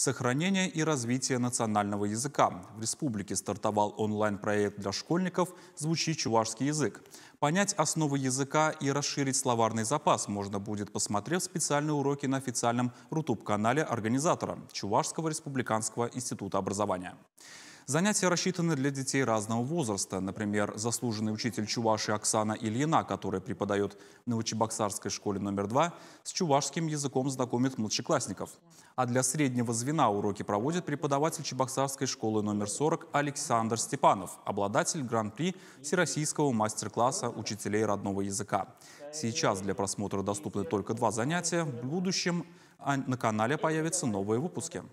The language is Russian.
сохранение и развитие национального языка. В республике стартовал онлайн-проект для школьников «Звучи чувашский язык». Понять основы языка и расширить словарный запас можно будет, посмотрев специальные уроки на официальном рутуб канале организатора Чувашского республиканского института образования. Занятия рассчитаны для детей разного возраста. Например, заслуженный учитель Чуваши Оксана Ильина, которая преподает на Учебоксарской школе номер 2, с чувашским языком знакомит младшеклассников. А для среднего звена уроки проводит преподаватель Чебоксарской школы номер 40 Александр Степанов, обладатель гран-при Всероссийского мастер-класса учителей родного языка. Сейчас для просмотра доступны только два занятия, в будущем а, на канале появятся новые выпуски.